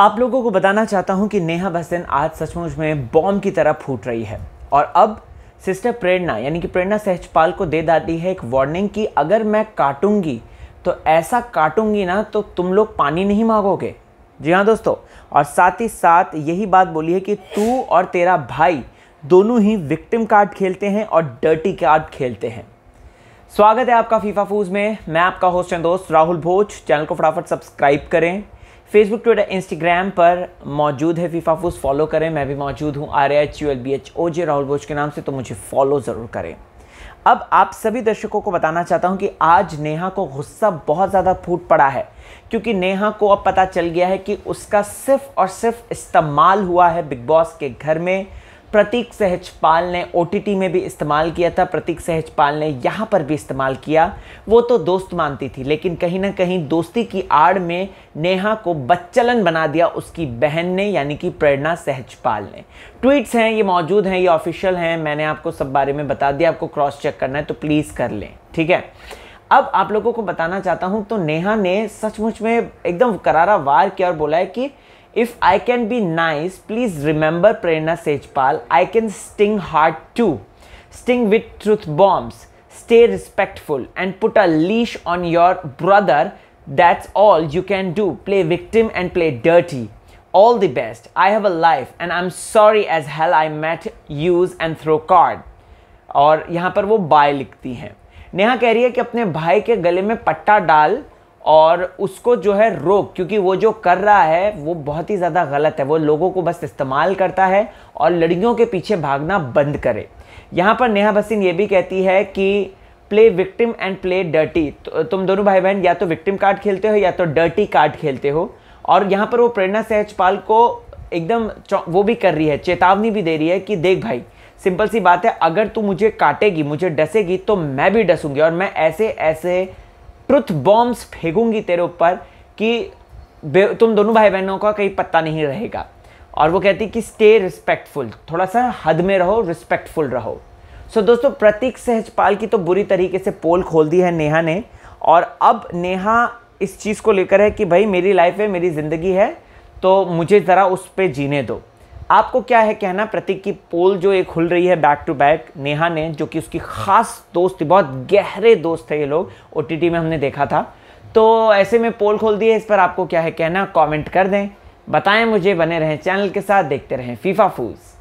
आप लोगों को बताना चाहता हूँ कि नेहा बहसिन आज सचमुच में बॉम्ब की तरह फूट रही है और अब सिस्टर प्रेरणा यानी कि प्रेरणा सहजपाल को दे दाती है एक वार्निंग कि अगर मैं काटूंगी तो ऐसा काटूंगी ना तो तुम लोग पानी नहीं मांगोगे जी हाँ दोस्तों और साथ ही साथ यही बात बोली है कि तू और तेरा भाई दोनों ही विक्टिम कार्ड खेलते हैं और डर्टी कार्ड खेलते हैं स्वागत है आपका फीफा फूज में मैं आपका होस्ट एंड दोस्त राहुल भोज चैनल को फटाफट सब्सक्राइब करें फेसबुक ट्विटर इंस्टाग्राम पर मौजूद है फीफा फूस फॉलो करें मैं भी मौजूद हूँ R H U L B H O J Rahul Bojh के नाम से तो मुझे फॉलो ज़रूर करें अब आप सभी दर्शकों को बताना चाहता हूं कि आज नेहा को गुस्सा बहुत ज़्यादा फूट पड़ा है क्योंकि नेहा को अब पता चल गया है कि उसका सिर्फ और सिर्फ इस्तेमाल हुआ है बिग बॉस के घर में प्रतीक सहजपाल ने ओ में भी इस्तेमाल किया था प्रतीक सहजपाल ने यहाँ पर भी इस्तेमाल किया वो तो दोस्त मानती थी लेकिन कहीं ना कहीं दोस्ती की आड़ में नेहा को बच्चलन बना दिया उसकी बहन ने यानी कि प्रेरणा सहजपाल ने ट्वीट्स हैं ये मौजूद हैं ये ऑफिशियल हैं मैंने आपको सब बारे में बता दिया आपको क्रॉस चेक करना है तो प्लीज़ कर लें ठीक है अब आप लोगों को बताना चाहता हूँ तो नेहा ने सचमुच में एकदम करारा वार किया और बोला है कि if I can be nice, please remember Prerna Sejpal, I can sting hard too. Sting with truth bombs. Stay respectful and put a leash on your brother. That's all you can do. Play victim and play dirty. All the best. I have a life and I'm sorry as hell I met use and throw card. और यहाँ पर वो bye लिखती हैं नेहा कह रही है कि अपने भाई के गले में पट्टा डाल और उसको जो है रोक क्योंकि वो जो कर रहा है वो बहुत ही ज़्यादा गलत है वो लोगों को बस इस्तेमाल करता है और लड़कियों के पीछे भागना बंद करे यहाँ पर नेहा भसीन ये भी कहती है कि play victim and play dirty तुम दोनों भाई बहन या तो विक्टिम कार्ड खेलते हो या तो डर्टी कार्ड खेलते हो और यहाँ पर वो प्रेरणा सहजपाल को एकदम वो भी कर रही है चेतावनी भी दे रही है कि देख भाई सिंपल सी बात है अगर तू मुझे काटेगी मुझे डसेगी तो मैं भी डसूंगी और मैं ऐसे ऐसे ट्रुथ बॉम्ब्स फेंकूंगी तेरे ऊपर कि तुम दोनों भाई बहनों का कहीं पता नहीं रहेगा और वो कहती कि स्टे रिस्पेक्टफुल थोड़ा सा हद में रहो रिस्पेक्टफुल रहो सो so, दोस्तों प्रतीक सहजपाल की तो बुरी तरीके से पोल खोल दी है नेहा ने और अब नेहा इस चीज़ को लेकर है कि भाई मेरी लाइफ है मेरी ज़िंदगी है तो मुझे ज़रा उस पर जीने दो आपको क्या है कहना प्रतीक की पोल जो एक खुल रही है बैक टू बैक नेहा ने जो कि उसकी खास दोस्त बहुत गहरे दोस्त है ये लोग ओ में हमने देखा था तो ऐसे में पोल खोल दी है इस पर आपको क्या है कहना कमेंट कर दें बताएं मुझे बने रहें चैनल के साथ देखते रहें फीफा फूज